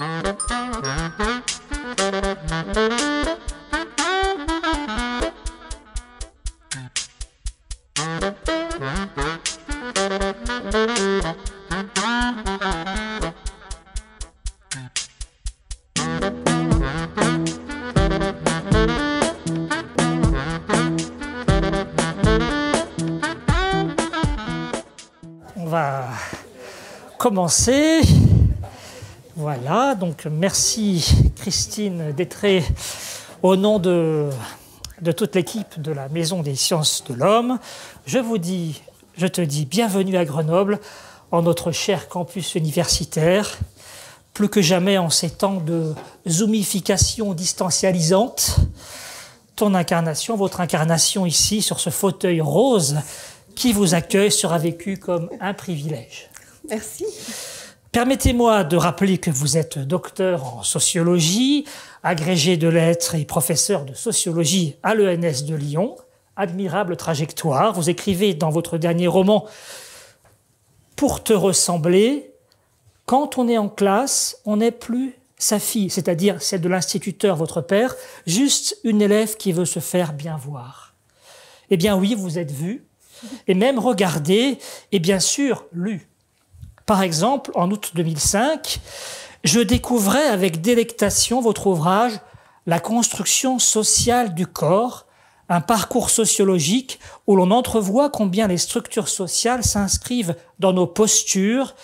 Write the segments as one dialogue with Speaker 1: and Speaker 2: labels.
Speaker 1: On va commencer donc merci Christine Détré au nom de, toute l'équipe de la Maison des sciences de l'homme. Je vous dis, je te dis bienvenue à Grenoble, en notre cher campus universitaire. Plus que jamais en ces temps de zoomification distancialisante, ton incarnation, votre incarnation ici sur ce fauteuil rose qui vous accueille sera vécue comme un privilège. Merci. Permettez-moi de rappeler que vous êtes docteur en sociologie, agrégé de lettres et professeur de sociologie à l'ENS de Lyon. Admirable trajectoire. Vous écrivez dans votre dernier roman Pour te ressembler, quand on est en classe, on n'est plus sa fille, c'est-à-dire celle de l'instituteur, votre père, juste une élève qui veut se faire bien voir. Eh bien oui, vous êtes vu, et même regardé, et bien sûr lu. Par exemple, en août 2005, je découvrais avec délectation votre ouvrage La construction sociale du corps, un parcours sociologique où l'on entrevoit combien les structures sociales s'inscrivent dans nos postures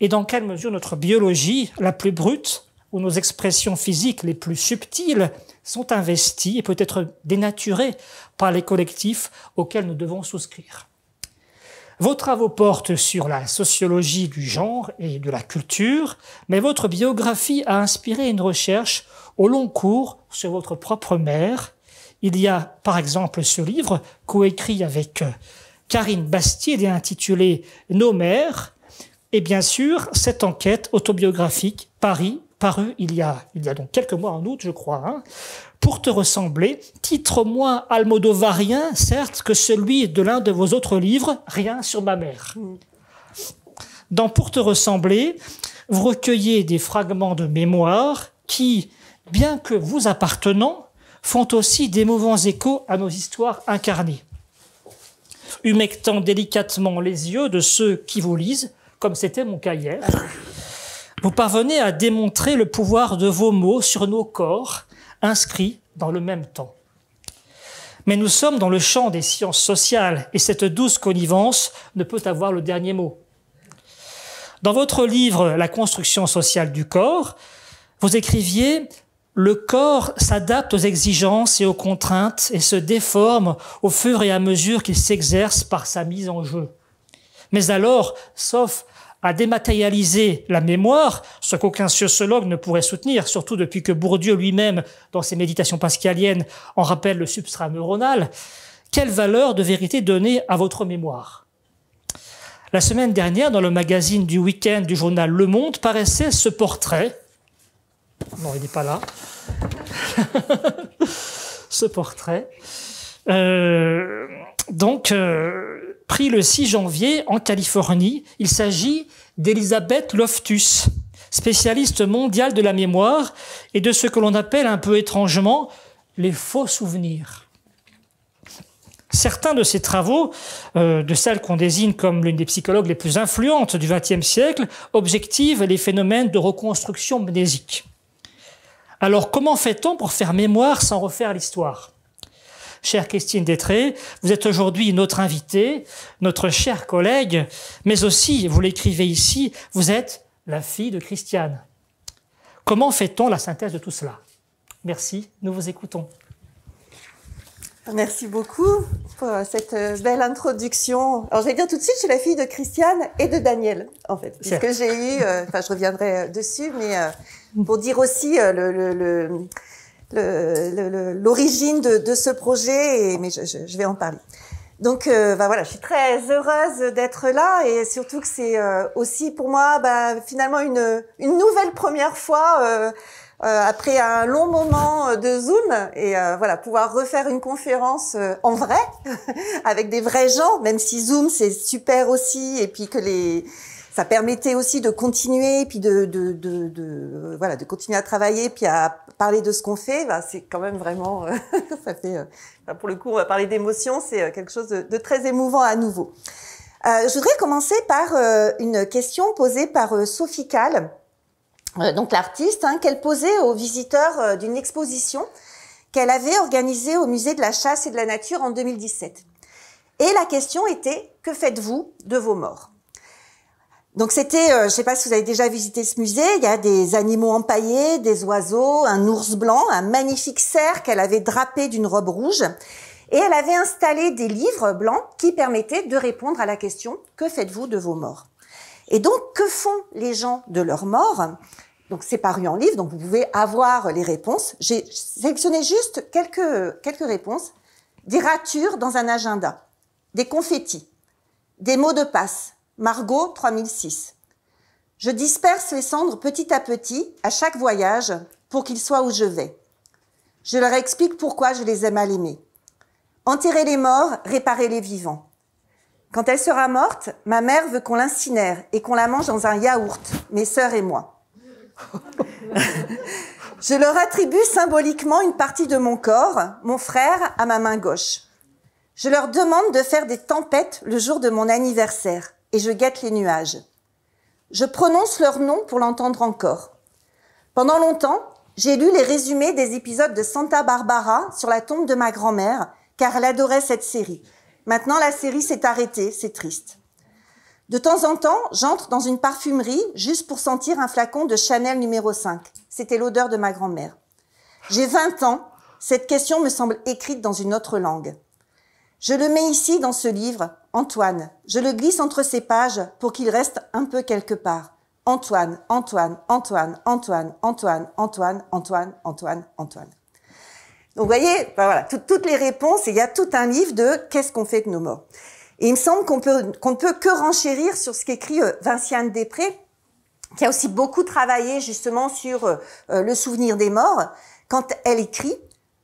Speaker 1: et dans quelle mesure notre biologie, la plus brute, ou nos expressions physiques les plus subtiles, sont investies et peut-être dénaturées par les collectifs auxquels nous devons souscrire. Vos travaux portent sur la sociologie du genre et de la culture, mais votre biographie a inspiré une recherche au long cours sur votre propre mère. Il y a par exemple ce livre coécrit avec euh, Karine Bastide et intitulé Nos mères, et bien sûr cette enquête autobiographique Paris paru il y a, il y a donc quelques mois en août, je crois, hein, pour te ressembler, titre moins almodovarien, certes, que celui de l'un de vos autres livres, Rien sur ma mère. Mm. Dans Pour te ressembler, vous recueillez des fragments de mémoire qui, bien que vous appartenant, font aussi des d'émouvants échos à nos histoires incarnées. Humectant délicatement les yeux de ceux qui vous lisent, comme c'était mon cas hier, vous parvenez à démontrer le pouvoir de vos mots sur nos corps, inscrits dans le même temps. Mais nous sommes dans le champ des sciences sociales et cette douce connivence ne peut avoir le dernier mot. Dans votre livre La construction sociale du corps, vous écriviez Le corps s'adapte aux exigences et aux contraintes et se déforme au fur et à mesure qu'il s'exerce par sa mise en jeu. Mais alors, sauf à dématérialiser la mémoire, ce qu'aucun sociologue ne pourrait soutenir, surtout depuis que Bourdieu lui-même, dans ses méditations pascaliennes, en rappelle le substrat neuronal, quelle valeur de vérité donner à votre mémoire La semaine dernière, dans le magazine du week-end du journal Le Monde, paraissait ce portrait. Non, il n'est pas là. ce portrait. Euh, donc euh, pris le 6 janvier en Californie. Il s'agit d'Elisabeth Loftus, spécialiste mondiale de la mémoire et de ce que l'on appelle un peu étrangement les faux souvenirs. Certains de ses travaux, euh, de celles qu'on désigne comme l'une des psychologues les plus influentes du XXe siècle, objectivent les phénomènes de reconstruction mnésique. Alors comment fait-on pour faire mémoire sans refaire l'histoire chère Christine Détré. Vous êtes aujourd'hui notre invitée, notre chère collègue, mais aussi, vous l'écrivez ici, vous êtes la fille de Christiane. Comment fait-on la synthèse de tout cela Merci, nous vous écoutons.
Speaker 2: Merci beaucoup pour euh, cette euh, belle introduction. Alors, je vais dire tout de suite, je suis la fille de Christiane et de Daniel, en fait, puisque j'ai eu, euh, enfin, je reviendrai dessus, mais pour dire aussi le l'origine de, de, ce projet, et, mais je, je, vais en parler. Donc euh, bah voilà, je suis très heureuse d'être là et surtout que c'est euh, aussi pour moi bah, finalement une, une nouvelle première fois euh, après un long moment de Zoom et voilà pouvoir refaire une conférence en vrai avec des vrais gens, même si Zoom c'est super aussi et puis que les ça permettait aussi de continuer, puis de, de, voilà, de continuer à travailler, puis à parler de ce qu'on fait. Bah, c'est quand même vraiment, euh, ça fait, euh, pour le coup, on va parler d'émotion, c'est euh, quelque chose de, très émouvant à nouveau. je voudrais commencer par une question posée par Sophie Cal, donc l'artiste, hein, qu'elle posait aux visiteurs d'une exposition qu'elle avait organisée au musée de la chasse et de la nature en 2017. Et la question était, que faites-vous de vos morts donc c'était, euh, je ne sais pas si vous avez déjà visité ce musée, il y a des animaux empaillés, des oiseaux, un ours blanc, un magnifique cerf qu'elle avait drapé d'une robe rouge. Et elle avait installé des livres blancs qui permettaient de répondre à la question Que faites-vous de vos morts Et donc, que font les gens de leurs morts Donc, c'est paru en livre, donc vous pouvez avoir les réponses. J'ai sélectionné juste quelques, quelques réponses des ratures dans un agenda, des confettis, des mots de passe, Margot 3006. Je disperse les cendres petit à petit à chaque voyage pour qu'ils soient où je vais. Je leur explique pourquoi je les ai mal aimés. Enterrer les morts, réparer les vivants. Quand elle sera morte, ma mère veut qu'on l'incinère et qu'on la mange dans un yaourt, mes sœurs et moi. je leur attribue symboliquement une partie de mon corps, mon frère à ma main gauche. Je leur demande de faire des tempêtes le jour de mon anniversaire et je guette les nuages. Je prononce leur nom pour l'entendre encore. Pendant longtemps, j'ai lu les résumés des épisodes de Santa Barbara sur la tombe de ma grand-mère, car elle adorait cette série. Maintenant, la série s'est arrêtée, c'est triste. De temps en temps, j'entre dans une parfumerie juste pour sentir un flacon de Chanel numéro 5. C'était l'odeur de ma grand-mère. J'ai 20 ans, cette question me semble écrite dans une autre langue. Je le mets ici dans ce livre, Antoine. Je le glisse entre ces pages pour qu'il reste un peu quelque part. Antoine, Antoine, Antoine, Antoine, Antoine, Antoine, Antoine, Antoine, Antoine. Donc vous voyez, voilà, toutes les réponses, il y a tout un livre de qu'est-ce qu'on fait de nos morts. Et il me semble qu'on qu'on ne peut que renchérir sur ce qu'écrit euh, Vinciane Després, qui a aussi beaucoup travaillé justement sur euh, euh, le souvenir des morts, quand elle écrit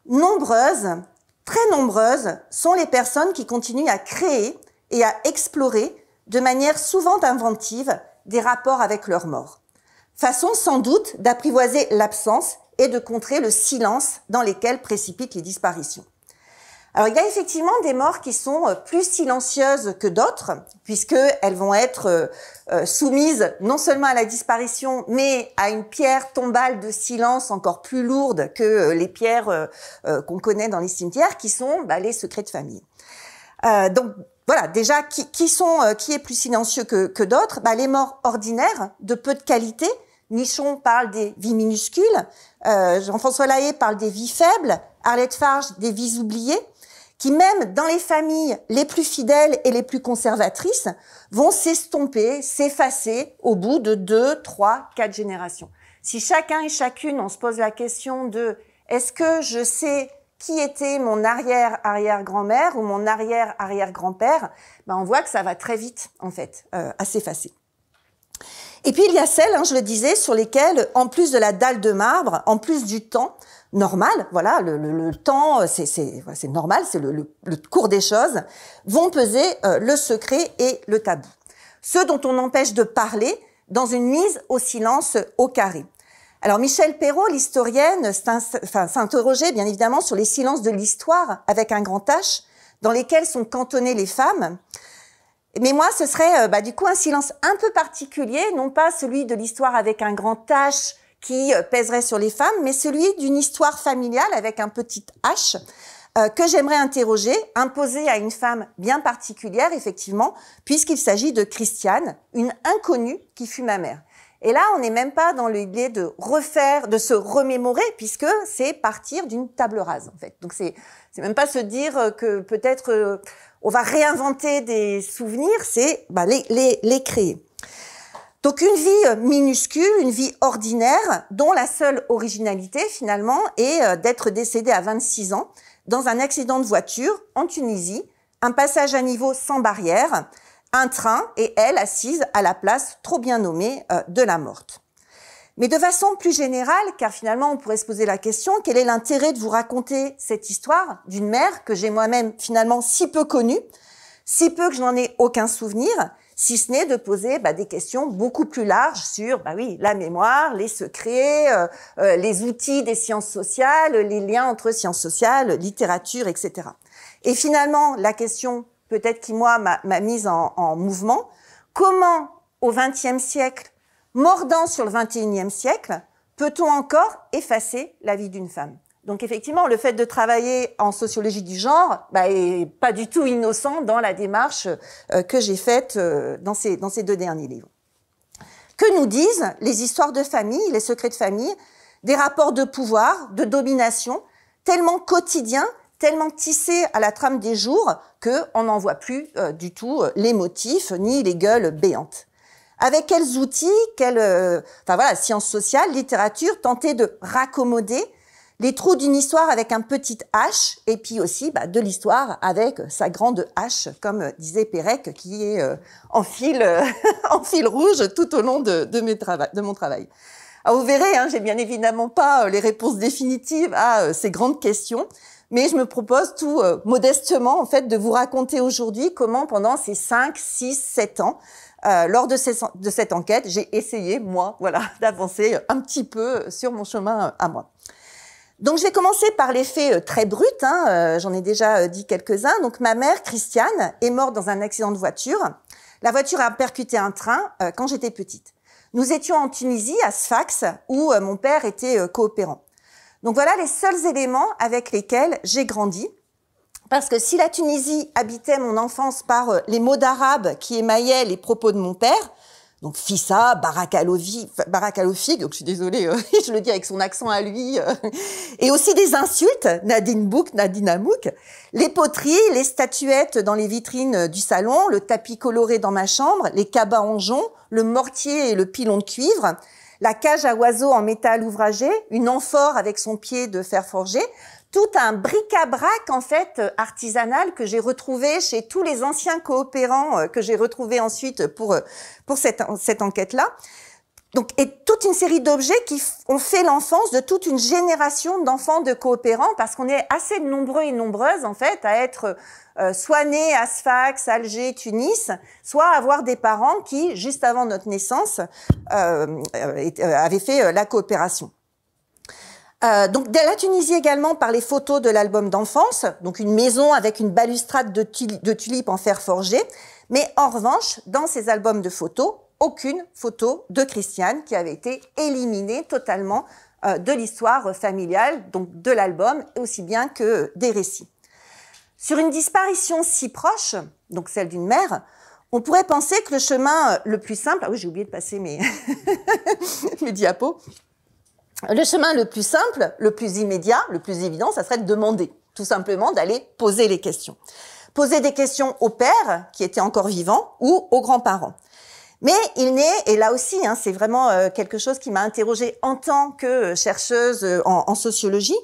Speaker 2: nombreuses Très nombreuses sont les personnes qui continuent à créer et à explorer de manière souvent inventive des rapports avec leur mort. Façon sans doute d'apprivoiser l'absence et de contrer le silence dans lesquels précipitent les disparitions. Alors il y a effectivement des morts qui sont euh, plus silencieuses que d'autres, puisqu'elles vont être euh, euh, soumise non seulement à la disparition, mais à une pierre tombale de silence encore plus lourde que euh, les pierres euh, qu'on connaît dans les cimetières, qui sont bah, les secrets de famille. donc voilà, déjà, qui, qui sont, qui est plus silencieux que, que d'autres bah, Les morts ordinaires, de peu de qualité. Michon parle des vies minuscules, Jean-François Lahaye parle des vies faibles, Arlette Farge des vies oubliées qui même dans les familles les plus fidèles et les plus conservatrices vont s'estomper, s'effacer au bout de deux, trois, quatre générations. Si chacun et chacune, on se pose la question de est-ce que je sais qui était mon arrière-arrière-grand-mère ou mon arrière-arrière-grand-père, ben on voit que ça va très vite en fait euh, à s'effacer. Et puis il y a celles, hein, je le disais, sur lesquelles, en plus de la dalle de marbre, en plus du temps, normal, voilà, le, temps, euh, c'est normal, c'est le, cours des choses, vont peser euh, le secret et le tabou. Ceux dont on empêche de parler dans une mise au silence au carré. Alors Michel Perrault, l'historienne, s'interrogeait bien évidemment sur les silences de l'histoire avec un grand H, dans lesquels sont cantonnées les femmes. Mais moi, ce serait euh, bah, du coup un silence un peu particulier, non pas celui de l'histoire avec un grand H, qui euh, pèserait sur les femmes, mais celui d'une histoire familiale avec un petit H euh, que j'aimerais interroger, imposer à une femme bien particulière, effectivement, puisqu'il s'agit de Christiane, une inconnue qui fut ma mère. Et là, on n'est même pas dans l'idée de refaire, de se remémorer, puisque c'est partir d'une table rase, en fait. Donc, c'est, c'est même pas se dire euh, que peut-être on va réinventer des souvenirs, c'est bah, les, les, les créer. Donc une vie euh, minuscule, une vie ordinaire, dont la seule originalité finalement est euh, d'être décédée à 26 ans dans un accident de voiture en Tunisie, un passage à niveau sans barrière, un train et elle assise à la place trop bien nommée euh, de la morte. Mais de façon plus générale, car finalement on pourrait se poser la question, quel est l'intérêt de vous raconter cette histoire d'une mère que j'ai moi-même finalement si peu connue, si peu que je n'en ai aucun souvenir, si ce n'est de poser bah, des questions beaucoup plus larges sur bah oui, la mémoire, les secrets, euh, euh, les outils des sciences sociales, les liens entre sciences sociales, littérature, etc. Et finalement, la question peut-être qui, moi, m'a mise en, en mouvement, comment au XXe siècle, mordant sur le XXIe siècle, peut-on encore effacer la vie d'une femme donc effectivement, le fait de travailler en sociologie du genre bah, est pas du tout innocent dans la démarche euh, que j'ai faite euh, dans, ces, deux derniers livres. Que nous disent les histoires de famille, les secrets de famille, des rapports de pouvoir, de domination, tellement quotidiens, tellement tissés à la trame des jours que n'en voit plus euh, du tout les motifs ni les gueules béantes. Avec quels outils, quelle, enfin voilà, sciences sociales, littérature, tenter de raccommoder les trous d'une histoire avec un petit H, et puis aussi bah, de l'histoire avec sa grande H, comme euh, disait Pérec, qui est euh, en, fil, euh, en fil rouge tout au long de, mes de mon travail. Alors ah, vous verrez, hein, j'ai bien évidemment pas les réponses définitives à ces grandes questions, mais je me propose tout modestement en fait de vous raconter aujourd'hui comment pendant ces 5, 6, 7 ans, lors de, de cette enquête, j'ai essayé moi voilà d'avancer un petit peu sur mon chemin à moi. Donc je vais commencer par les faits euh, très bruts, hein, euh, j'en ai déjà euh, dit quelques-uns. Donc ma mère, Christiane, est morte dans un accident de voiture. La voiture a percuté un train quand j'étais petite. Nous étions en Tunisie, à Sfax, où mon père était coopérant. Donc voilà les seuls éléments avec lesquels j'ai grandi. Parce que si la Tunisie habitait mon enfance par les mots d'arabe qui émaillaient les propos de mon père, donc Fissa Barakalofi, donc je suis désolée, euh, je le dis avec son accent à lui, euh. et aussi des insultes, Nadine Bouk, Nadine Amouk, les poteries, les statuettes dans les vitrines du salon, le tapis coloré dans ma chambre, les cabas en jonc, le mortier et le pilon de cuivre, la cage à oiseaux en métal ouvragé, une amphore avec son pied de fer forgé, tout un bric-à-brac en fait euh, artisanal que j'ai retrouvé chez tous les anciens coopérants euh, que j'ai retrouvé ensuite pour euh, pour cette cette enquête là. Donc, et toute une série d'objets qui ont fait l'enfance de toute une génération d'enfants de coopérants, parce qu'on est assez nombreux et nombreuses, en fait, à être soit nés à Sfax, Alger, Tunis, soit avoir des parents qui, juste avant notre naissance, avaient fait la coopération. Euh, donc la Tunisie également par les photos de l'album d'enfance, donc une maison avec une balustrade de, tulipes, de en fer forgé. Mais en revanche, dans ces albums de photos, aucune photo de Christiane qui avait été éliminée totalement euh, de l'histoire familiale, donc de l'album, aussi bien que des récits. Sur une disparition si proche, donc celle d'une mère, on pourrait penser que le chemin euh, le plus simple, ah oui j'ai oublié de passer mes, mes diapos, le chemin le plus simple, le plus immédiat, le plus évident, ça serait de demander, tout simplement d'aller poser les questions. Poser des questions au père, qui était encore vivant, ou aux grands-parents. Mais il n'est, et là aussi, hein, c'est vraiment euh, quelque chose qui m'a interrogée en tant que euh, chercheuse euh, en, en sociologie,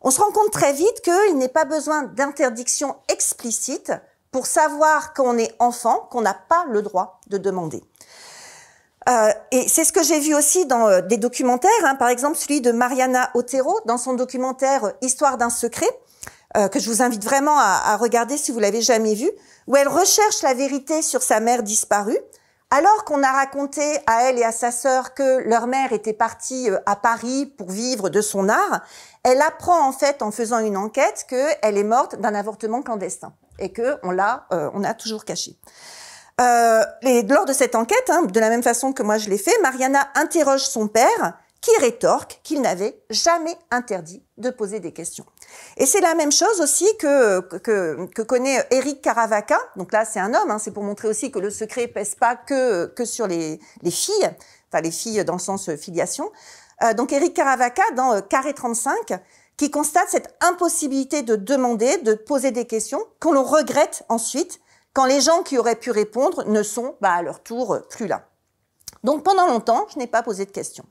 Speaker 2: on se rend compte très vite qu'il n'est pas besoin d'interdiction explicite pour savoir qu'on est enfant, qu'on n'a pas le droit de demander. Euh, et c'est ce que j'ai vu aussi dans euh, des documentaires, hein. par exemple celui de Mariana Otero dans son documentaire euh, Histoire d'un secret, que je vous invite vraiment à, regarder si vous l'avez jamais vu, où elle recherche la vérité sur sa mère disparue, alors qu'on a raconté à elle et à sa sœur que leur mère était partie à Paris pour vivre de son art, elle apprend en fait en faisant une enquête qu'elle est morte d'un avortement clandestin et que on l'a, on a toujours caché. Euh, et lors de cette enquête, hein, de la même façon que moi je l'ai fait, Mariana interroge son père qui rétorque qu'il n'avait jamais interdit de poser des questions. Et c'est la même chose aussi que, que, connaît Eric Caravaca. Donc là, c'est un homme, hein, c'est pour montrer aussi que le secret pèse pas que, que sur les, les filles, enfin les filles dans le sens euh, filiation. Euh, donc Eric Caravaca, dans Carré 35, qui constate cette impossibilité de demander, de poser des questions, qu'on le regrette ensuite, quand les gens qui auraient pu répondre ne sont bah, à leur tour euh, plus là. Donc pendant longtemps, je n'ai pas posé de questions.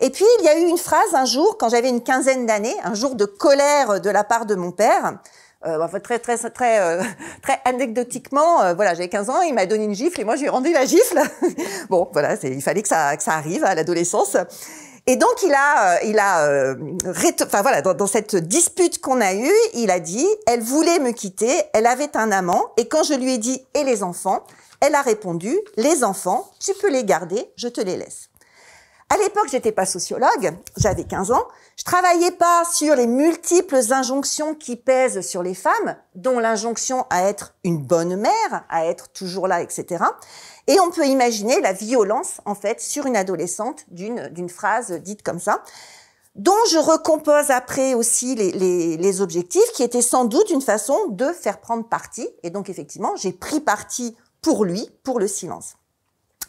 Speaker 2: Et puis il y a eu une phrase un jour, quand j'avais une quinzaine d'années, un jour de colère euh, de la part de mon père. Euh, très très très très anecdotiquement, voilà, j'avais 15 ans, il m'a donné une gifle et moi j'ai rendu la gifle. bon, voilà, il fallait que ça, que ça arrive à l'adolescence. Et donc il a, euh, il a, euh, enfin voilà, dans, cette dispute qu'on a eue, il a dit, elle voulait me quitter, elle avait un amant, et quand je lui ai dit et les enfants, elle a répondu, les enfants, tu peux les garder, je te les laisse. À l'époque, j'étais pas sociologue, j'avais 15 ans. Je travaillais pas sur les multiples injonctions qui pèsent sur les femmes, dont l'injonction à être une bonne mère, à être toujours là, etc. Et on peut imaginer la violence, en fait, sur une adolescente d'une phrase dite comme ça dont je recompose après aussi les, les, objectifs, qui étaient sans doute une façon de faire prendre parti. Et donc effectivement, j'ai pris parti pour lui, pour le silence.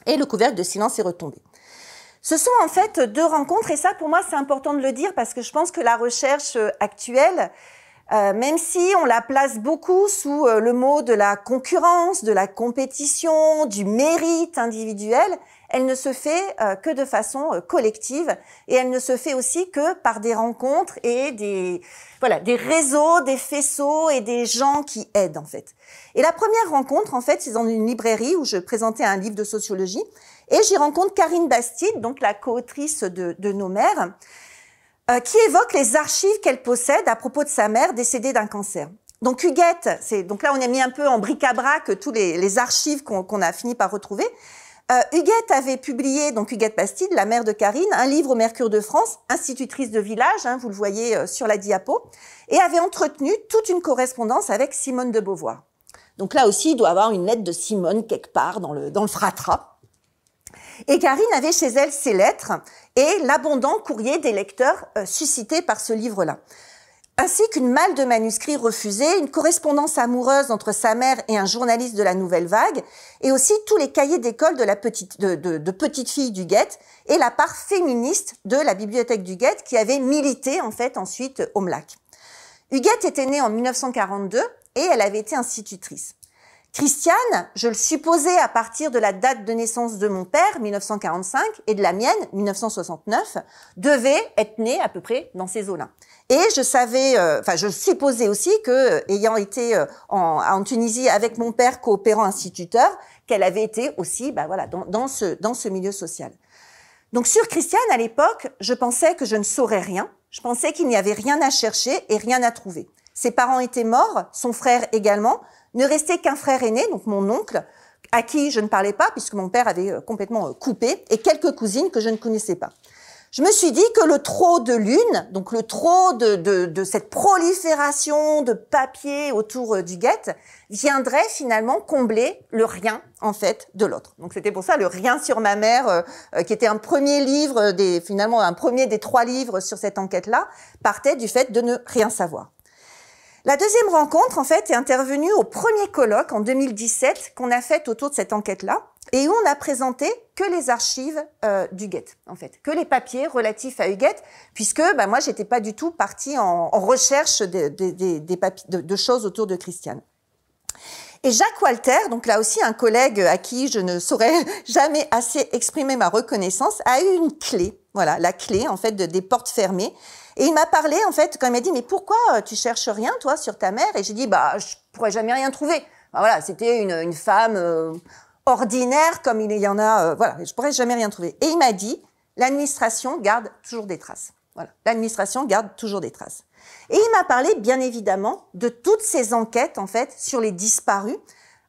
Speaker 2: Et le couvercle de silence est retombé. Ce sont en fait deux rencontres, et ça pour moi c'est important de le dire parce que je pense que la recherche euh, actuelle euh, même si on la place beaucoup sous euh, le mot de la concurrence, de la compétition, du mérite individuel, elle ne se fait euh, que de façon collective et elle ne se fait aussi que par des rencontres et des voilà des réseaux, des faisceaux et des gens qui aident en fait. Et la première rencontre en fait, c'est dans une librairie où je présentais un livre de sociologie et j'y rencontre Karine Bastide, donc la co de, de Nos mères. Euh, qui évoque les archives qu'elle possède à propos de sa mère décédée d'un cancer. Donc Huguette, c'est donc là on a mis un peu en bric-à-brac tous les, les archives qu'on a fini par retrouver. Euh, Huguette avait publié, donc Huguette Bastide, la mère de Karine, un livre au Mercure de France, institutrice de village, hein, vous le voyez euh, sur la diapo, et avait entretenu toute une correspondance avec Simone de Beauvoir. Donc là aussi, il doit avoir une lettre de Simone quelque part dans le, dans le fratras. Et Karine avait chez elle ces lettres et l'abondant courrier des lecteurs euh, suscité par ce livre-là. Ainsi qu'une malle de manuscrits refusés, une correspondance amoureuse entre sa mère et un journaliste de la Nouvelle Vague, et aussi tous les cahiers d'école de la petite, de, petite fille du Guette et la part féministe de la bibliothèque du Guette qui avait milité en fait ensuite au MLAC. Huguette était née en 1942 et elle avait été institutrice. Christiane, je le supposais à partir de la date de naissance de mon père, 1945, et de la mienne, 1969, devait être née à peu près dans ces eaux-là. Et je savais, euh, enfin je supposais aussi que, euh, ayant été euh, en, Tunisie avec mon père coopérant instituteur, qu'elle avait été aussi, bah voilà, ce dans ce milieu social. Donc sur Christiane à l'époque, je pensais que je ne saurais rien. Je pensais qu'il n'y avait rien à chercher et rien à trouver. Ses parents étaient morts, son frère également ne restait qu'un frère aîné, donc mon oncle, à qui je ne parlais pas, puisque mon père avait euh, complètement euh, coupé, et quelques cousines que je ne connaissais pas. Je me suis dit que le trop de l'une, donc le trop de, cette prolifération de papier autour euh, du guette, viendrait finalement combler le rien en fait de l'autre. Donc c'était pour ça le rien sur ma mère, qui était un premier livre des finalement un premier des trois livres sur cette enquête là, partait du fait de ne rien savoir. La deuxième rencontre, en fait, est intervenue au premier colloque en 2017 qu'on a fait autour de cette enquête-là et où on a présenté que les archives euh, du en fait, que les papiers relatifs à Huguette, puisque bah, moi, j'étais pas du tout partie en, recherche de, de, choses autour de Christiane. Et Jacques Walter, donc là aussi un collègue à qui je ne saurais jamais assez exprimer ma reconnaissance, a eu une clé voilà, la clé en fait des portes fermées. Et il m'a parlé en fait quand il m'a dit mais pourquoi euh, tu cherches rien toi sur ta mère Et j'ai dit bah je pourrais jamais rien trouver. voilà, c'était une, une, femme euh, ordinaire comme il y en a. Euh, voilà, je pourrais jamais rien trouver. Et il m'a dit l'administration garde toujours des traces. Voilà, l'administration garde toujours des traces. Et il m'a parlé bien évidemment de toutes ces enquêtes en fait sur les disparus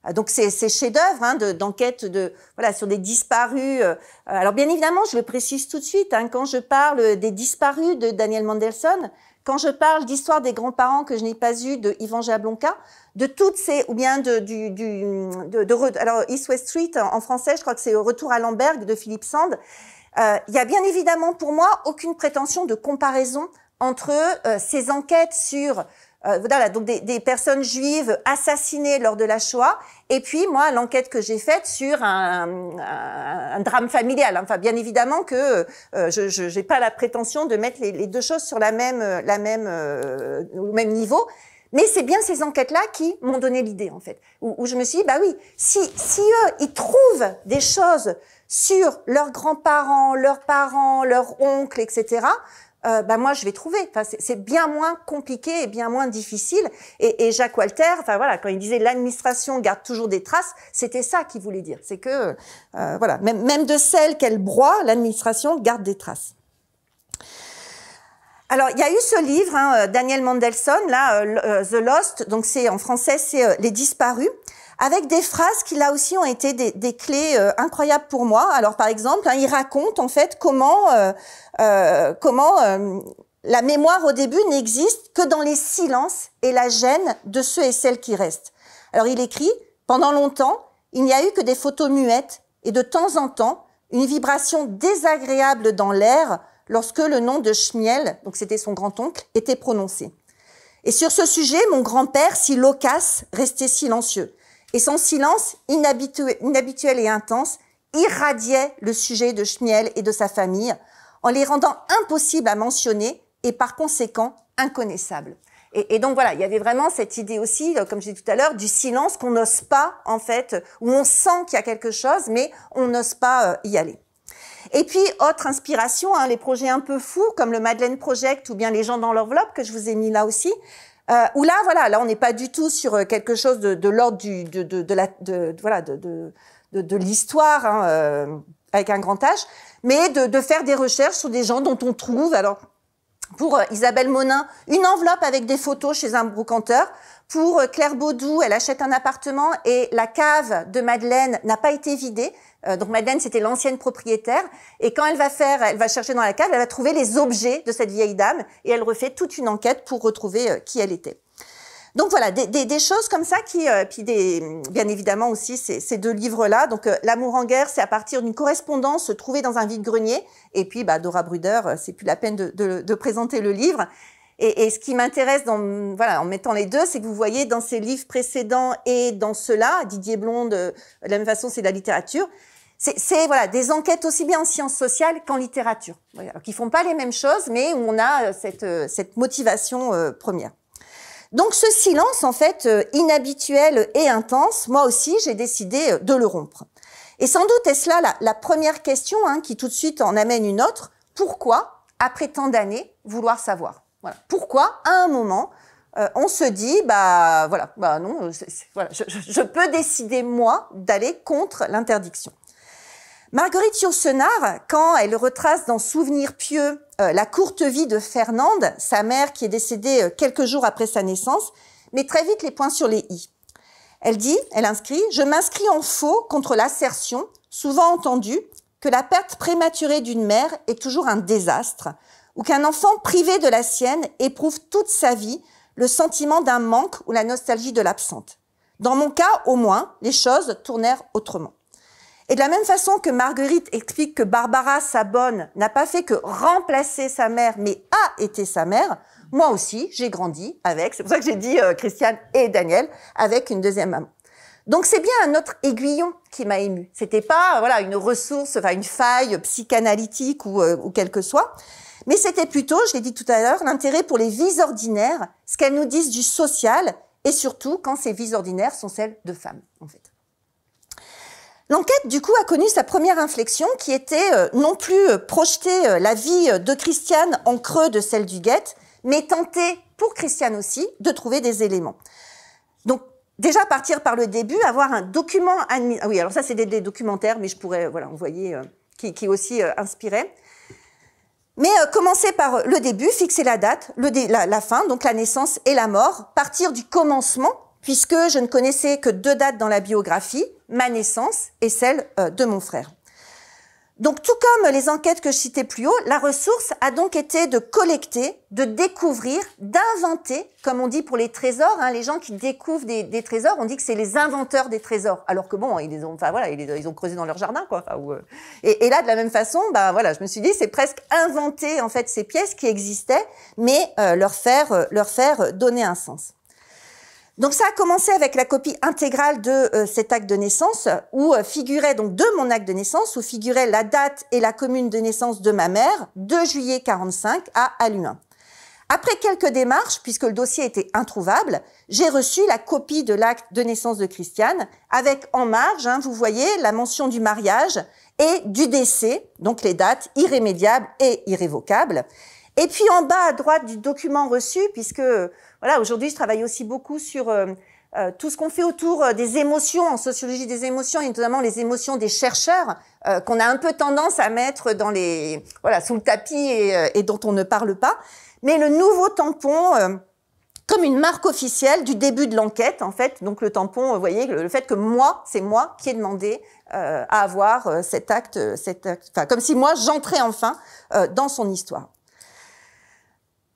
Speaker 2: euh, donc c'est chefs-d'œuvre hein, d'enquête de, voilà sur des disparus. Euh, alors bien évidemment, je le précise tout de suite hein, quand je parle des disparus de Daniel Mandelson, quand je parle d'histoire des grands-parents que je n'ai pas eu de Yvan Jablonka, de toutes ces ou bien de du, du de, de, alors East West Street en français, je crois que c'est Retour à Lamberg de Philippe Sand. Euh, il y a bien évidemment pour moi aucune prétention de comparaison entre ces enquêtes sur euh, voilà, donc des, personnes juives assassinées lors de la Shoah. Et puis moi, l'enquête que j'ai faite sur un, drame familial. Enfin, bien évidemment que euh, je n'ai pas la prétention de mettre les, deux choses sur la même, la même, euh, au même niveau. Mais c'est bien ces enquêtes-là qui m'ont donné l'idée, en fait, où, je me suis dit, bah oui, si, si eux, ils trouvent des choses sur leurs grands-parents, leurs parents, leurs oncles, etc., euh, bah, moi je vais trouver. Enfin, c'est bien moins compliqué et bien moins difficile. Et, et Jacques Walter, enfin voilà, quand il disait l'administration garde toujours des traces, c'était ça qu'il voulait dire. C'est que euh, voilà, même, même de celles qu'elle broie, l'administration garde des traces. Alors, il y a eu ce livre, hein, euh, Daniel Mandelson, là, The Lost, donc c'est en français, c'est Les Disparus avec des phrases qui là aussi ont été des, des clés euh, incroyables pour moi. Alors par exemple, hein, il raconte en fait comment euh, euh comment euh, la mémoire au début n'existe que dans les silences et la gêne de ceux et celles qui restent. Alors il écrit pendant longtemps, il n'y a eu que des photos muettes et de temps en temps une vibration désagréable dans l'air lorsque le nom de Schmiel, donc c'était son grand-oncle, était prononcé. Et sur ce sujet, mon grand-père, si loquace, restait silencieux et son silence inhabituel, et intense irradiait le sujet de Schmiel et de sa famille en les rendant impossibles à mentionner et par conséquent inconnaissables. Et, donc voilà, il y avait vraiment cette idée aussi, euh, comme je disais tout à l'heure, du silence qu'on n'ose pas en fait, où on sent qu'il y a quelque chose, mais on n'ose pas euh, y aller. Et puis, autre inspiration, hein, les projets un peu fous, comme le Madeleine Project ou bien les gens dans l'enveloppe, que je vous ai mis là aussi, euh, là, voilà, là, on n'est pas du tout sur euh, quelque chose de, l'ordre du, de, la, de, voilà, de, l'histoire hein, euh, avec un grand H, mais de, de faire des recherches sur des gens dont on trouve. Alors, pour euh, Isabelle Monin, une enveloppe avec des photos chez un brocanteur. Pour euh, Claire Baudou, elle achète un appartement et la cave de Madeleine n'a pas été vidée. Euh, donc Madeleine, c'était l'ancienne propriétaire. Et quand elle va faire, elle va chercher dans la cave, elle va trouver les objets de cette vieille dame et elle refait toute une enquête pour retrouver qui elle était. Donc voilà, des, choses comme ça qui, euh, puis des, bien évidemment aussi ces, ces deux livres-là. Donc euh, L'amour en guerre, c'est à partir d'une correspondance trouvée dans un vide-grenier. Et puis bah, Dora Bruder, euh, c'est plus la peine de, présenter le livre. Et, ce qui m'intéresse dans, voilà, en mettant les deux, c'est que vous voyez dans ces livres précédents et dans ceux-là, Didier Blonde, de la même façon, c'est de la littérature. C'est voilà des enquêtes aussi bien en sciences sociales qu'en littérature, voilà, qui font pas les mêmes choses, mais où on a cette, cette motivation première. Donc ce silence, en fait, euh, inhabituel et intense, moi aussi, j'ai décidé euh, de le rompre. Et sans doute est-ce là la, première question hein, qui tout de suite en amène une autre. Pourquoi, après tant d'années, vouloir savoir voilà. Pourquoi, à un moment, euh, on se dit, bah voilà, bah non, voilà, je peux décider moi d'aller contre l'interdiction. Marguerite Yourcenar, quand elle retrace dans Souvenirs pieux euh, la courte vie de Fernande, sa mère qui est décédée euh, quelques jours après sa naissance, met très vite les points sur les i. Elle dit, elle inscrit, je m'inscris en faux contre l'assertion, souvent entendue, que la perte prématurée d'une mère est toujours un désastre, ou qu'un enfant privé de la sienne éprouve toute sa vie le sentiment d'un manque ou la nostalgie de l'absente. Dans mon cas, au moins, les choses tournèrent autrement. Et de la même façon que Marguerite explique que Barbara, sa bonne, n'a pas fait que remplacer sa mère, mais a été sa mère, moi aussi, j'ai grandi avec, c'est pour ça que j'ai dit euh, Christiane et Daniel, avec une deuxième maman. Donc c'est bien un autre aiguillon qui m'a ému. C'était pas voilà une ressource, enfin une faille psychanalytique ou, euh, ou que soit, mais c'était plutôt, je l'ai dit tout à l'heure, l'intérêt pour les vies ordinaires, ce qu'elles nous disent du social et surtout quand ces vies ordinaires sont celles de femmes en fait. L'enquête, du coup, a connu sa première inflexion qui était euh, non plus euh, projeter euh, la vie de Christiane en creux de celle du guette, mais tenter, pour Christiane aussi, de trouver des éléments. Donc, déjà partir par le début, avoir un document admis. Ah oui, alors ça, c'est des, documentaires, mais je pourrais voilà, envoyer qui, qui aussi inspirait. Mais commencer par le début, fixer la date, la fin, donc la naissance et la mort, partir du commencement puisque je ne connaissais que deux dates dans la biographie, ma naissance et celle euh, de mon frère. Donc tout comme les enquêtes que je citais plus haut, la ressource a donc été de collecter, de découvrir, d'inventer, comme on dit pour les trésors, hein, les gens qui découvrent des, trésors, on dit que c'est les inventeurs des trésors, alors que bon, ils les ont, enfin voilà, ils, ont creusé dans leur jardin quoi. Euh. Et, là, de la même façon, ben voilà, je me suis dit, c'est presque inventer en fait ces pièces qui existaient, mais euh, leur faire, leur faire donner un sens. Donc ça a commencé avec la copie intégrale de euh, cet acte de naissance où euh, figurait donc de mon acte de naissance où figurait la date et la commune de naissance de ma mère, 2 juillet 45 à Aluin. Après quelques démarches, puisque le dossier était introuvable, j'ai reçu la copie de l'acte de naissance de Christiane avec en marge, hein, vous voyez, la mention du mariage et du décès, donc les dates irrémédiables et irrévocables. Et puis en bas à droite du document reçu, puisque voilà, aujourd'hui, je travaille aussi beaucoup sur euh, euh, tout ce qu'on fait autour euh, des émotions, en sociologie des émotions, et notamment les émotions des chercheurs, qu'on a un peu tendance à mettre dans les, voilà, sous le tapis et, dont on ne parle pas. Mais le nouveau tampon, comme une marque officielle du début de l'enquête, en fait, donc le tampon, vous voyez, le, fait que moi, c'est moi qui ai demandé à avoir cet acte, cet comme si moi, j'entrais enfin dans son histoire.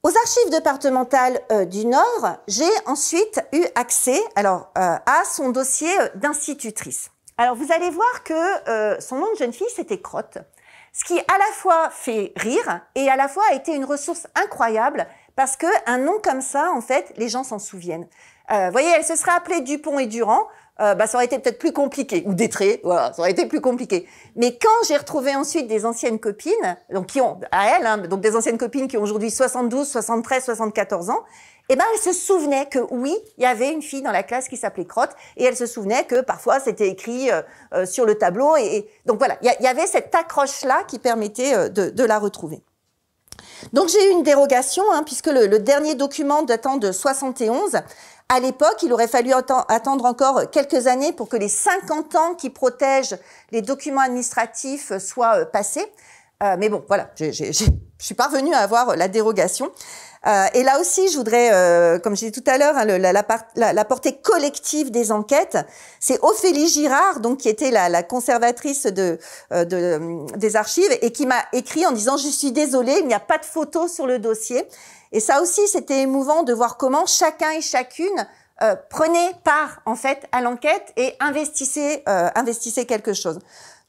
Speaker 2: Aux archives départementales euh, du Nord, j'ai ensuite eu accès alors, euh, à son dossier euh, d'institutrice. Alors vous allez voir que son nom de jeune fille, c'était Crotte, ce qui à la fois fait rire et à la fois a été une ressource incroyable parce que un nom comme ça, en fait, les gens s'en souviennent. Vous voyez, elle se serait appelée Dupont et Durand. Euh, bah, ça aurait été peut-être plus compliqué, ou des traits, voilà, ça aurait été plus compliqué. Mais quand j'ai retrouvé ensuite des anciennes copines, donc qui ont, à elles, hein, donc des anciennes copines qui ont aujourd'hui 72, 73, 74 ans, et eh ben, elles se souvenaient que oui, il y avait une fille dans la classe qui s'appelait Crotte, et elles se souvenaient que parfois c'était écrit euh, euh, sur le tableau, et, donc voilà, il y, avait cette accroche-là qui permettait de, de, la retrouver. Donc j'ai eu une dérogation, hein, puisque le, le, dernier document datant de 71 à l'époque, il aurait fallu attendre encore quelques années pour que les 50 ans qui protègent les documents administratifs soient euh, passés. Euh, mais bon, voilà, je suis parvenue à avoir la dérogation. Euh, et là aussi, je voudrais, comme j'ai dit tout à l'heure, hein, la, la, portée collective des enquêtes. C'est Ophélie Girard, donc qui était la, la conservatrice de, des archives, et qui m'a écrit en disant :« Je suis désolée, il n'y a pas de photo sur le dossier. » Et ça aussi, c'était émouvant de voir comment chacun et chacune euh, prenait part en fait à l'enquête et investissait, euh, quelque chose.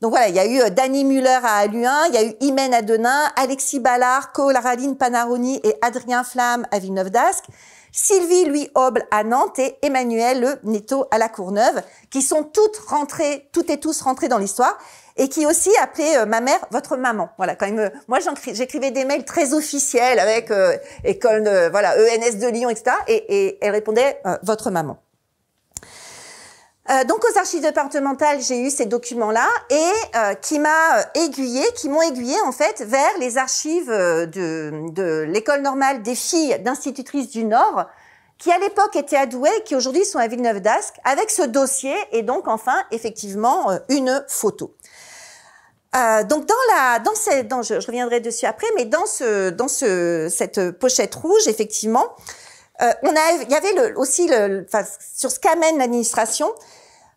Speaker 2: Donc voilà, il y a eu euh, Danny Muller à Aluin, il y a eu Imen à Denain, Alexis Ballard, Cole Raline Panaroni et Adrien Flamme à Villeneuve d'Ascq. Sylvie Louis-Hoble à Nantes et Emmanuel Le Netto à La Courneuve, qui sont toutes rentrées, toutes et tous rentrées dans l'histoire et qui aussi appelait euh, ma mère votre maman. Voilà, quand euh, Moi, j'écrivais des mails très officiels avec euh, école, voilà, ENS de Lyon, etc. Et, et elle répondait votre maman. Euh, donc aux archives départementales, j'ai eu ces documents-là et euh, qui m'a euh, aiguillé, qui m'ont aiguillé en fait vers les archives de, l'école normale des filles d'institutrices du Nord, qui à l'époque étaient à Douai, qui aujourd'hui sont à Villeneuve d'Ascq, avec ce dossier et donc enfin effectivement une photo. donc dans la dans ces, je, je, reviendrai dessus après mais dans ce dans ce cette pochette rouge effectivement euh, on a, il y avait aussi sur ce qu'amène l'administration.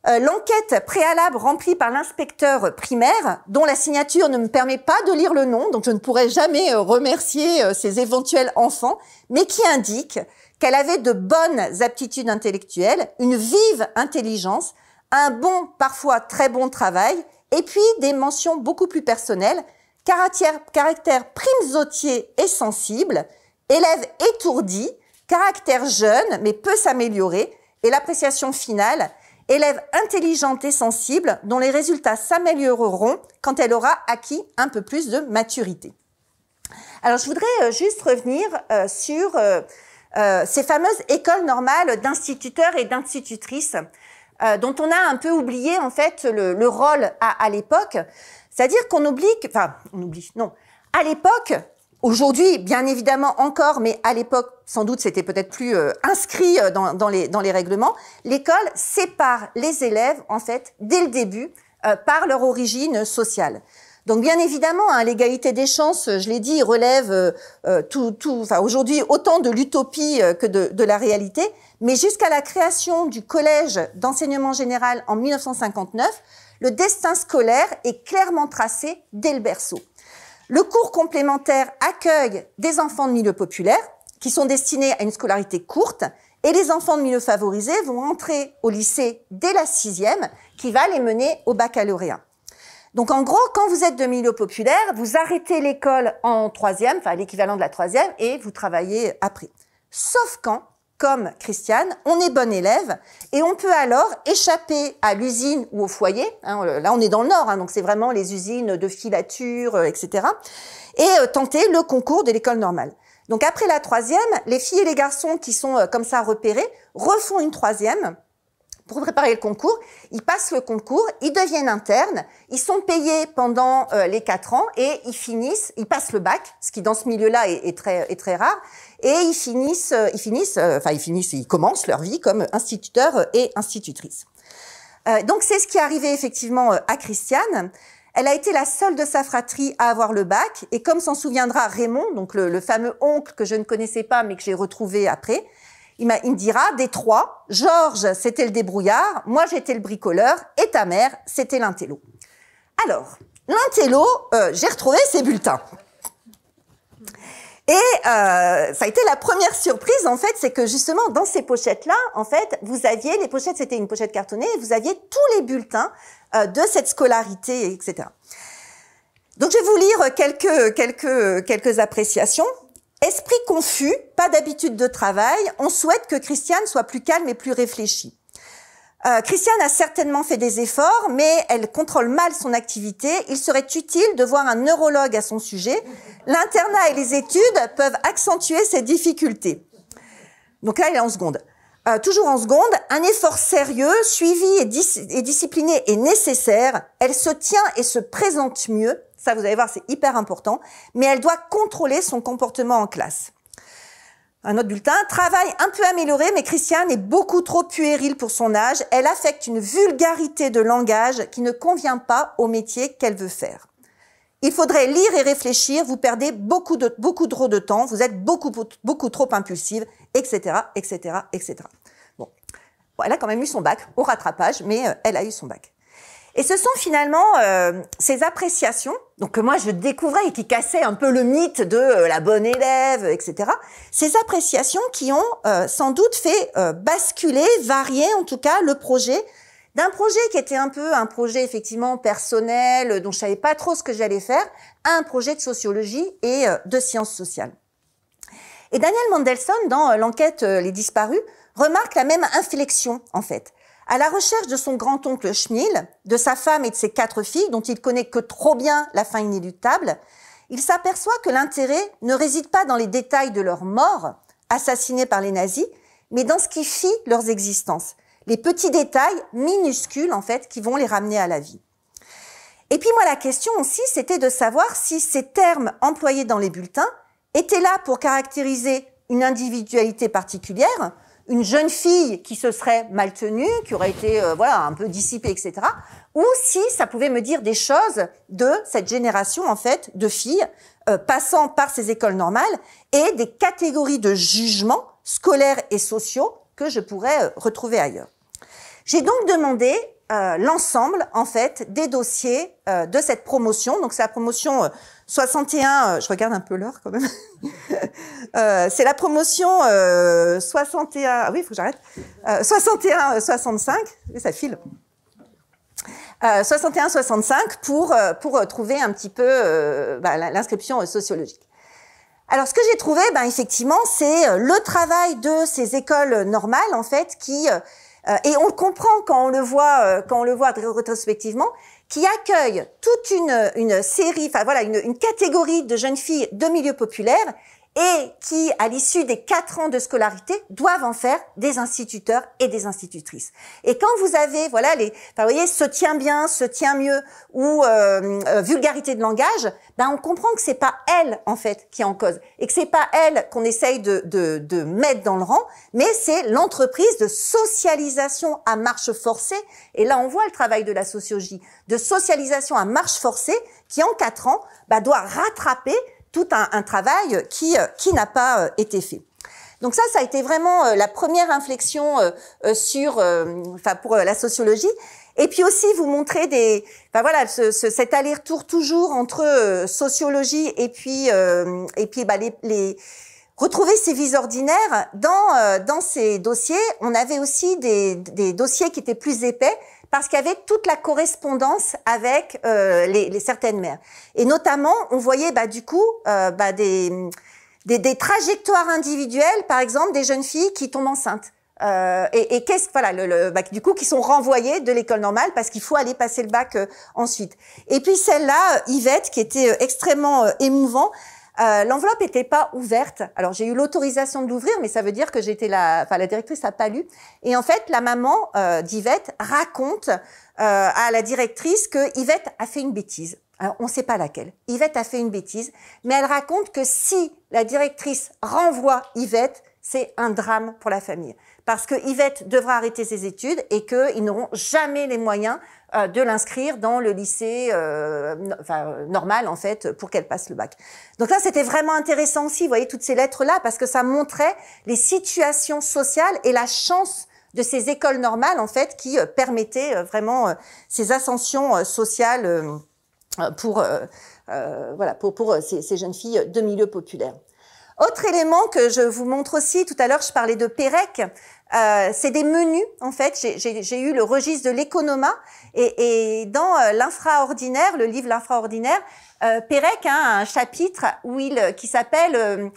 Speaker 2: Euh, l'enquête préalable remplie par l'inspecteur primaire, dont la signature ne me permet pas de lire le nom, donc je ne pourrais jamais euh, remercier ses éventuels enfants, mais qui indique qu'elle avait de bonnes aptitudes intellectuelles, une vive intelligence, un bon, parfois très bon travail, et puis des mentions beaucoup plus personnelles, caractère, caractère et sensible, élève étourdi, caractère jeune mais peut s'améliorer, et l'appréciation finale, élève intelligente et sensible dont les résultats s'amélioreront quand elle aura acquis un peu plus de maturité. Alors je voudrais euh, juste revenir euh, sur euh, ces fameuses écoles normales d'instituteurs et d'institutrices dont on a un peu oublié en fait le, rôle à, l'époque. C'est-à-dire qu'on oublie, enfin on oublie, non, à l'époque, Aujourd'hui, bien évidemment encore, mais à l'époque, sans doute, c'était peut-être plus euh, inscrit euh, dans, dans, les, règlements, l'école sépare les élèves, en fait, dès le début, euh, par leur origine sociale. Donc bien évidemment, hein, l'égalité des chances, je l'ai dit, relève tout, tout, aujourd'hui autant de l'utopie que de, de la réalité. Mais jusqu'à la création du collège d'enseignement général en 1959, le destin scolaire est clairement tracé dès le berceau. Le cours complémentaire accueille des enfants de milieu populaire qui sont destinés à une scolarité courte et les enfants de milieu favorisé vont entrer au lycée dès la sixième qui va les mener au baccalauréat. Donc en gros, quand vous êtes de milieu populaire, vous arrêtez l'école en troisième, enfin l'équivalent de la troisième, et vous travaillez après. Sauf quand comme Christiane, on est bon élève et on peut alors échapper à l'usine ou au foyer. Hein, là, on est dans le Nord, hein, donc c'est vraiment les usines de filature, etc. Euh, et euh, tenter le concours de l'école normale. Donc après la troisième, les filles et les garçons qui sont euh, comme ça repérés refont une troisième pour préparer le concours. Ils passent le concours, ils deviennent internes, ils sont payés pendant les quatre ans et ils finissent, ils passent le bac, ce qui dans ce milieu-là est très rare et ils finissent, euh, ils finissent, euh, enfin ils finissent, ils commencent leur vie comme instituteurs et institutrices. Euh, donc c'est ce qui est arrivé effectivement à Christiane. Elle a été la seule de sa fratrie à avoir le bac, et comme s'en souviendra Raymond, donc le, fameux oncle que je ne connaissais pas mais que j'ai retrouvé après, il, il me dira, des trois, Georges, c'était le débrouillard, moi j'étais le bricoleur, et ta mère, c'était l'intello. Alors, l'intello, euh, j'ai retrouvé ses bulletins. Et euh, ça a été la première surprise, en fait, c'est que justement, dans ces pochettes-là, en fait, vous aviez, les pochettes, c'était une pochette cartonnée, vous aviez tous les bulletins euh, de cette scolarité, etc. Donc, je vais vous lire quelques, quelques, quelques appréciations. Esprit confus, pas d'habitude de travail, on souhaite que Christiane soit plus calme et plus réfléchie. Euh, Christiane a certainement fait des efforts, mais elle contrôle mal son activité. Il serait utile de voir un neurologue à son sujet. L'internat et les études peuvent accentuer ses difficultés. Donc là, elle est en seconde. Euh, toujours en seconde, un effort sérieux, suivi et discipliné est nécessaire. Elle se tient et se présente mieux. Ça, vous allez voir, c'est hyper important. Mais elle doit contrôler son comportement en classe. Un autre bulletin, travail un peu amélioré, mais Christiane est beaucoup trop puérile pour son âge. Elle affecte une vulgarité de langage qui ne convient pas au métier qu'elle veut faire. Il faudrait lire et réfléchir, vous perdez beaucoup, de, beaucoup trop de temps, vous êtes beaucoup, beaucoup trop impulsive, etc., etc., etc. Bon. bon, elle a quand même eu son bac au rattrapage, mais euh, elle a eu son bac. Et ce sont finalement euh, ces appréciations, donc que moi je découvrais et qui cassaient un peu le mythe de euh, la bonne élève, etc. Ces appréciations qui ont euh, sans doute fait basculer, varier en tout cas le projet d'un projet qui était un peu un projet effectivement personnel, dont je savais pas trop ce que j'allais faire, à un projet de sociologie et de sciences sociales. Et Daniel Mandelson, dans l'enquête Les disparus, remarque la même inflexion en fait. À la recherche de son grand-oncle Schmil, de sa femme et de ses quatre filles, dont il connaît que trop bien la fin inéluctable, il s'aperçoit que l'intérêt ne réside pas dans les détails de leur mort, assassinés par les nazis, mais dans ce qui fit leurs existences. Les petits détails minuscules, en fait, qui vont les ramener à la vie. Et puis moi, la question aussi, c'était de savoir si ces termes employés dans les bulletins étaient là pour caractériser une individualité particulière une jeune fille qui se serait mal tenue, qui aurait été euh, voilà un peu dissipée, etc. Ou si ça pouvait me dire des choses de cette génération en fait de filles euh, passant par ces écoles normales et des catégories de jugements scolaires et sociaux que je pourrais euh, retrouver ailleurs. J'ai donc demandé l'ensemble en fait des dossiers de cette promotion. Donc c'est la promotion 61, euh, je regarde un peu l'heure quand même. Euh, c'est la promotion 61. Euh, ah oui, il faut que j'arrête. 61-65, ça file. 61-65 pour, pour trouver un petit peu bah, l'inscription sociologique. Alors, ce que j'ai trouvé, ben, effectivement, c'est le travail de ces écoles normales, en fait, qui et on le comprend quand on le voit, quand on le voit rétrospectivement, qui accueille toute une, série, enfin voilà, une, une catégorie de jeunes filles de milieux populaires et qui, à l'issue des quatre ans de scolarité, doivent en faire des instituteurs et des institutrices. Et quand vous avez, voilà, les, vous voyez, se tient bien, se tient mieux ou euh, euh, vulgarité de langage, ben on comprend que c'est pas elle en fait qui est en cause et que c'est pas elle qu'on essaye de, mettre dans le rang, mais c'est l'entreprise de socialisation à marche forcée. Et là, on voit le travail de la sociologie de socialisation à marche forcée qui, en quatre ans, ben, doit rattraper tout un, un travail qui, euh, qui n'a pas euh, été fait. Donc ça, ça a été vraiment euh, la première inflexion sur, enfin pour la sociologie. Et puis aussi vous montrer des, voilà, ce, cet aller-retour toujours entre sociologie et puis et puis bah, les, les, retrouver ces vies ordinaires dans dans ces dossiers. On avait aussi des, des dossiers qui étaient plus épais parce qu'il y avait toute la correspondance avec euh, les, certaines mères. Et notamment, on voyait bah, du coup euh, bah, des, des, trajectoires individuelles, par exemple, des jeunes filles qui tombent enceintes. Euh, et, et qu'est-ce voilà le, le bah, du coup qui sont renvoyées de l'école normale parce qu'il faut aller passer le bac ensuite. Et puis celle-là, Yvette, qui était extrêmement émouvant, euh, l'enveloppe n'était pas ouverte. Alors j'ai eu l'autorisation de l'ouvrir, mais ça veut dire que j'étais la, enfin la directrice a pas lu. Et en fait, la maman euh, d'Yvette raconte euh, à la directrice que Yvette a fait une bêtise. on ne sait pas laquelle. Yvette a fait une bêtise, mais elle raconte que si la directrice renvoie Yvette, c'est un drame pour la famille parce que Yvette devra arrêter ses études et qu'ils n'auront jamais les moyens euh, de l'inscrire dans le lycée euh, enfin, euh, normal, en fait, pour qu'elle passe le bac. Donc là, c'était vraiment intéressant aussi, vous voyez, toutes ces lettres-là, parce que ça montrait les situations sociales et la chance de ces écoles normales, en fait, qui permettaient vraiment ces ascensions sociales pour, voilà, pour, pour ces, ces jeunes filles de milieu populaires. Autre élément que je vous montre aussi, tout à l'heure je parlais de Pérec. Euh, c'est des menus en fait. J'ai eu le registre de l'économa et, dans euh, l'infraordinaire, le livre l'infraordinaire, euh, Pérec a un chapitre euh, qui s'appelle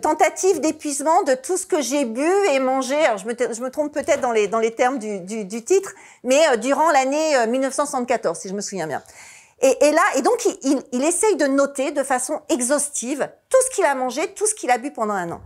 Speaker 2: tentative d'épuisement de tout ce que j'ai bu et mangé. Alors, je, me, trompe peut-être dans les termes du, titre, mais durant l'année 1974 si je me souviens bien. Et, là, et donc il, il essaye de noter de façon exhaustive tout ce qu'il a mangé, tout ce qu'il a bu pendant un an.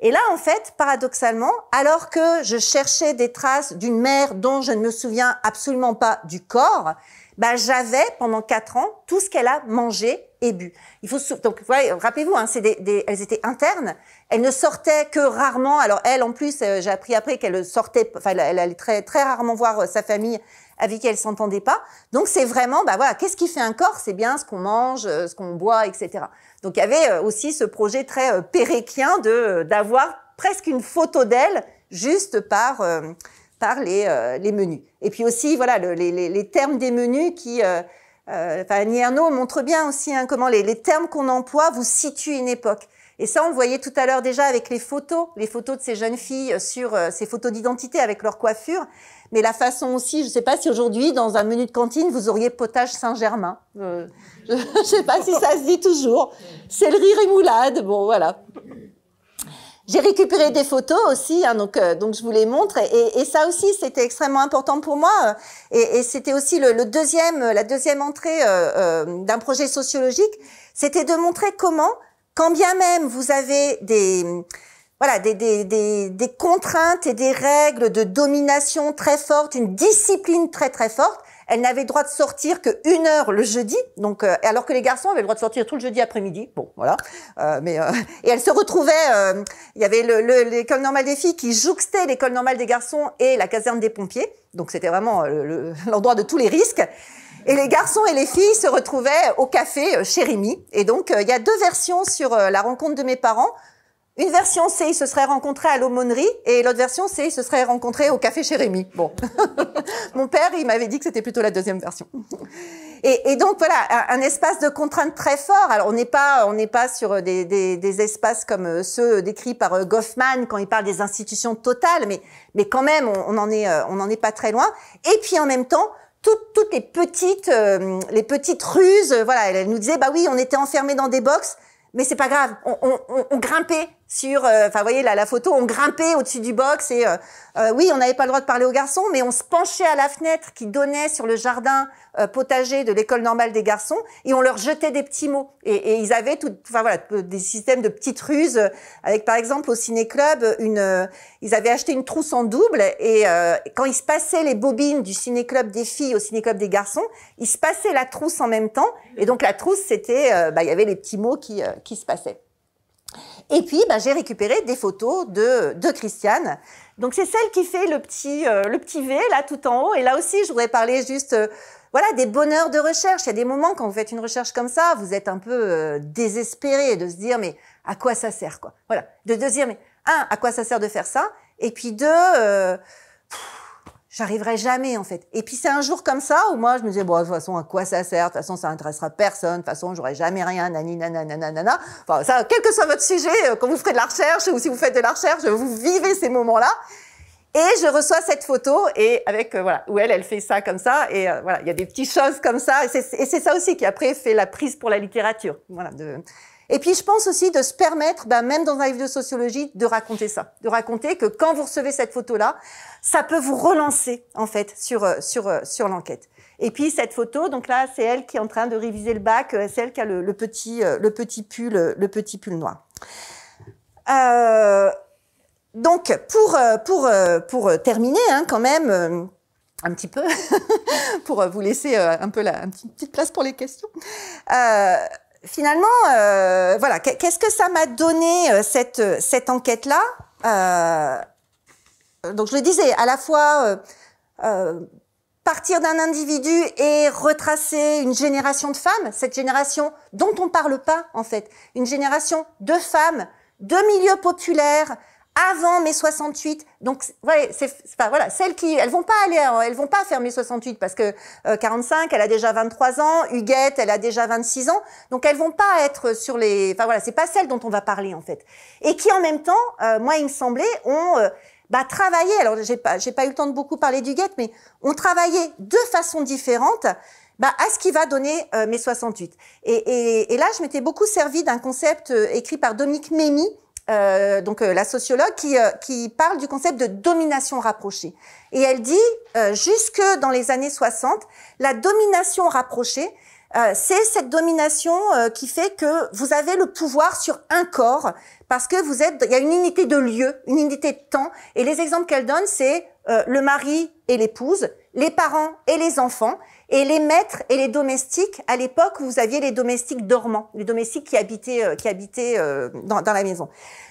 Speaker 2: Et là, en fait, paradoxalement, alors que je cherchais des traces d'une mère dont je ne me souviens absolument pas du corps, bah, j'avais pendant quatre ans tout ce qu'elle a mangé et bu. Il faut donc rappelez-vous, hein, des, elles étaient internes, elles ne sortaient que rarement. Alors elle, en plus, euh, j'ai appris après qu'elle sortait, enfin elle allait très très rarement voir euh, sa famille avec qui elle s'entendait pas. Donc c'est vraiment, bah voilà, qu'est-ce qui fait un corps C'est bien ce qu'on mange, euh, ce qu'on boit, etc. Donc il y avait euh, aussi ce projet très euh, péréquien euh, d'avoir presque une photo d'elle juste par les, menus. Et puis aussi voilà les, termes des menus qui enfin montre bien aussi hein, comment les, les termes qu'on emploie vous situent une époque. Et ça, on voyait tout à l'heure déjà avec les photos, les photos de ces jeunes filles euh, sur euh, ces photos d'identité avec leur coiffure. Mais la façon aussi, je ne sais pas si aujourd'hui, dans un menu de cantine, vous auriez potage Saint-Germain. Euh, je ne sais pas si ça se dit toujours. C'est Céleri rémoulade, bon voilà. J'ai récupéré des photos aussi, hein, donc, donc je vous les montre. Et, ça aussi, c'était extrêmement important pour moi. Et, c'était aussi le, deuxième, la deuxième entrée d'un projet sociologique, c'était de montrer comment quand bien même vous avez des voilà des, des, des, contraintes et des règles de domination très fortes, une discipline très très forte. Elle n'avait droit de sortir que une heure le jeudi, donc euh, alors que les garçons avaient le droit de sortir tout le jeudi après-midi. Bon, voilà. Euh, mais euh, et elle se retrouvait. Il y avait l'école normale des filles qui jouxtait l'école normale des garçons et la caserne des pompiers. Donc c'était vraiment l'endroit de tous les risques. Et les garçons et les filles se retrouvaient au café euh, chez Rémi. Et donc, euh, il y a deux versions sur euh, la rencontre de mes parents. Une version, c'est ils se seraient rencontrés à l'aumônerie, et l'autre version, c'est ils se seraient rencontrés au café chez Rémi. Bon, mon père, il m'avait dit que c'était plutôt la deuxième version. Et, donc voilà, un, espace de contrainte très fort. Alors on n'est pas, on n'est pas sur des, espaces comme ceux décrits par Goffman quand il parle des institutions totales, mais mais quand même, on en est, on n'en est pas très loin. Et puis en même temps, toutes, les petites, euh, les petites ruses. Voilà, elle, nous disait, bah oui, on était enfermés dans des boxes, mais c'est pas grave, on, on grimpait sur, euh, enfin, vous voyez, là, la photo, on grimpait au-dessus du box et euh, euh, oui, on n'avait pas le droit de parler aux garçons, mais on se penchait à la fenêtre qui donnait sur le jardin potager de l'école normale des garçons et on leur jetait des petits mots. Et, ils avaient tout, enfin voilà, des systèmes de petites ruses avec, par exemple, au ciné-club, une, ils avaient acheté une trousse en double et quand ils se passaient les bobines du ciné-club des filles au ciné-club des garçons, ils se passaient la trousse en même temps et donc la trousse, c'était, bah, il y avait les petits mots qui se passaient. Et puis, bah, j'ai récupéré des photos de, de Christiane. Donc, c'est celle qui fait le petit, euh, le petit V, là, tout en haut. Et là aussi, je voudrais parler juste... Euh, voilà, des bonheurs de recherche. Il y a des moments quand vous faites une recherche comme ça, vous êtes un peu euh, désespéré de se dire mais à quoi ça sert quoi. Voilà, de, se dire mais un à quoi ça sert de faire ça et puis deux J'arriverai jamais en fait. Et puis c'est un jour comme ça où moi je me disais bon de toute façon à quoi ça sert, de toute façon ça intéressera personne, de toute façon j'aurai jamais rien, nani nanana nanana. Enfin ça, quel que soit votre sujet, euh, quand vous ferez de la recherche ou si vous faites de la recherche, vous vivez ces moments-là. Et je reçois cette photo et avec euh, voilà où elle elle fait ça comme ça et euh, voilà il y a des petites choses comme ça et c'est ça aussi qui après fait la prise pour la littérature voilà de et puis je pense aussi de se permettre, bah, même dans un livre de sociologie, de raconter ça, de raconter que quand vous recevez cette photo-là, ça peut vous relancer en fait sur euh, sur euh, sur l'enquête. Et puis cette photo, donc là, c'est elle qui est en train de réviser le bac, euh, c'est elle qui a le, le, petit le petit pull le petit pull noir. Euh, donc pour pour pour terminer hein, quand même un petit peu pour vous laisser un peu la une petite place pour les questions. Euh, finalement, euh, voilà, qu'est-ce que ça m'a donné euh, cette, euh, cette enquête-là Donc, je le disais, à la fois partir d'un individu et retracer une génération de femmes, cette génération dont on parle pas en fait, une génération de femmes de milieux populaires avant mai 68. Donc ouais, c'est pas voilà, celles qui elles vont pas aller hein, elles vont pas faire mai 68 parce que 45, euh, elle a déjà 23 ans, Huguette, elle a déjà 26 ans. Donc elles vont pas être sur les enfin voilà, c'est pas celles dont on va parler en fait. Et qui en même temps, euh, moi il me semblait ont euh, bah, travaillé. Alors j'ai pas j'ai pas eu le temps de beaucoup parler d'Huguette mais on travaillé de façon différente. Bah, à ce qui va donner mes 68. Et, et, et, là, je m'étais beaucoup servi d'un concept écrit par Dominique Mémy, euh, donc euh, la sociologue, qui, euh, qui, parle du concept de domination rapprochée. Et elle dit, jusque dans les années 60, la domination rapprochée, c'est cette domination qui fait que vous avez le pouvoir sur un corps parce que vous êtes, il y a une unité de lieu, une unité de temps. Et les exemples qu'elle donne, c'est le mari et l'épouse, les parents et les enfants et les maîtres et les domestiques. À l'époque, vous aviez les domestiques dormants, les domestiques qui habitaient, euh, qui habitaient euh, dans, dans, la maison.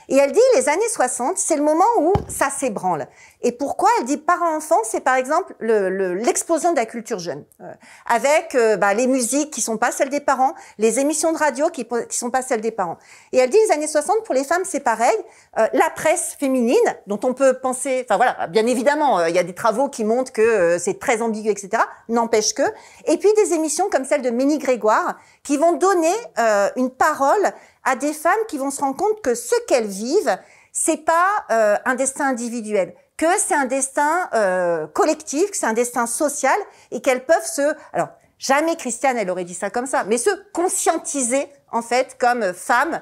Speaker 2: Et elle dit, les années 60, c'est le moment où ça s'ébranle. Et pourquoi Elle dit, parents-enfants, c'est par exemple l'explosion le, de la culture jeune, euh, avec bah, les musiques qui sont pas celles des parents, les émissions de radio qui, qui sont pas celles des parents. Et elle dit, les années 60, pour les femmes, c'est pareil. la presse féminine, dont on peut penser, enfin voilà, bien évidemment, il y a des travaux qui montrent que c'est très ambigu, etc. N'empêche que et puis des émissions comme celle de Ménie Grégoire qui vont donner euh, une parole à des femmes qui vont se rendre compte que ce qu'elles vivent, c'est pas euh, un destin individuel que c'est un destin euh, collectif, que c'est un destin social et qu'elles peuvent se alors jamais Christiane elle aurait dit ça comme ça, mais se conscientiser en fait comme femme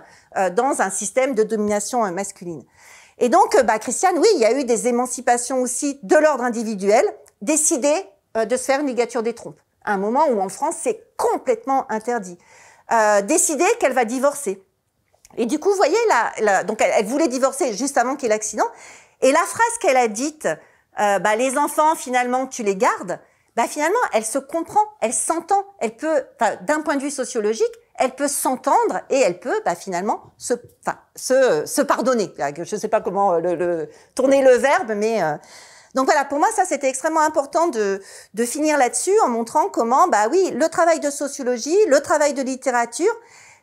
Speaker 2: dans un système de domination masculine. Et donc bah Christiane oui, il y a eu des émancipations aussi de l'ordre individuel décidées euh, de se faire une ligature des trompes. À un moment où en France, c'est complètement interdit. Euh, décider qu'elle va divorcer. Et du coup, vous voyez, là, donc elle, voulait divorcer juste avant qu'il y ait l'accident. Et la phrase qu'elle a dite, euh, bah, les enfants, finalement, tu les gardes, bah, finalement, elle se comprend, elle s'entend, elle peut, d'un point de vue sociologique, elle peut s'entendre et elle peut bah, finalement se, se, se pardonner. Je ne sais pas comment le, tourner le verbe, mais euh, donc voilà, pour moi, ça c'était extrêmement important de, de finir là-dessus en montrant comment, bah oui, le travail de sociologie, le travail de littérature,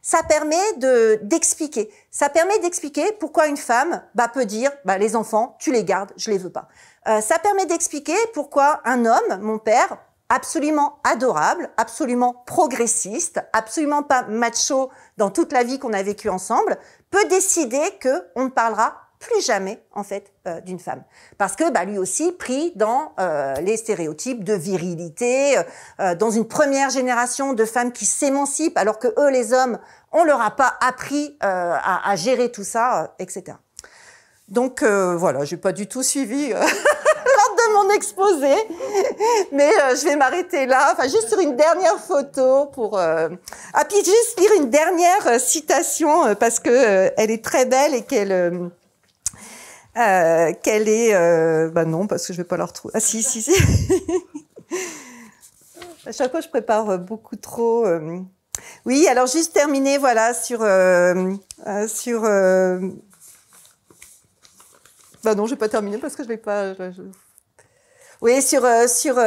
Speaker 2: ça permet de d'expliquer. Ça permet d'expliquer pourquoi une femme bah, peut dire bah, les enfants, tu les gardes, je les veux pas. Euh, ça permet d'expliquer pourquoi un homme, mon père, absolument adorable, absolument progressiste, absolument pas macho dans toute la vie qu'on a vécue ensemble, peut décider que on ne parlera plus jamais en fait euh, d'une femme parce que bah, lui aussi pris dans euh, les stéréotypes de virilité euh, dans une première génération de femmes qui s'émancipent alors que eux les hommes on leur a pas appris à, à, gérer tout ça etc donc voilà j'ai pas du tout suivi de mon exposé. Mais je vais m'arrêter là, enfin juste sur une dernière photo pour... Euh... Ah puis juste lire une dernière citation parce que elle est très belle et qu'elle euh, quelle est. ben non, parce que je ne vais pas la retrouver. Ah si, si, si. à chaque fois, je prépare euh, beaucoup trop. Oui, alors juste terminer, voilà, sur. sur Ben non, je vais pas terminer parce que je ne vais pas. Oui, sur. sur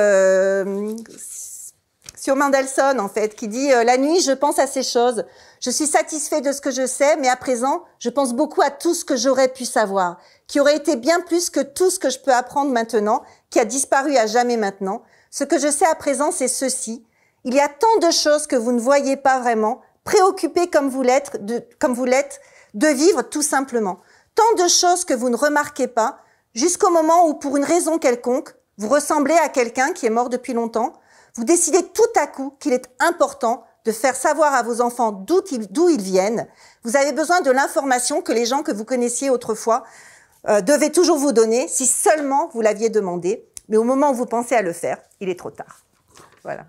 Speaker 2: sur Mendelssohn, en fait, qui dit La nuit, je pense à ces choses. Je suis satisfait de ce que je sais, mais à présent, je pense beaucoup à tout ce que j'aurais pu savoir qui aurait été bien plus que tout ce que je peux apprendre maintenant, qui a disparu à jamais maintenant. Ce que je sais à présent, c'est ceci. Il y a tant de choses que vous ne voyez pas vraiment, préoccupé comme vous l'êtes, de, comme vous l'êtes, de vivre tout simplement. Tant de choses que vous ne remarquez pas, jusqu'au moment où, pour une raison quelconque, vous ressemblez à quelqu'un qui est mort depuis longtemps, vous décidez tout à coup qu'il est important de faire savoir à vos enfants d'où ils, ils, viennent. Vous avez besoin de l'information que les gens que vous connaissiez autrefois euh, devait toujours vous donner si seulement vous l'aviez demandé. Mais au moment où vous pensez à le faire, il est trop tard. Voilà.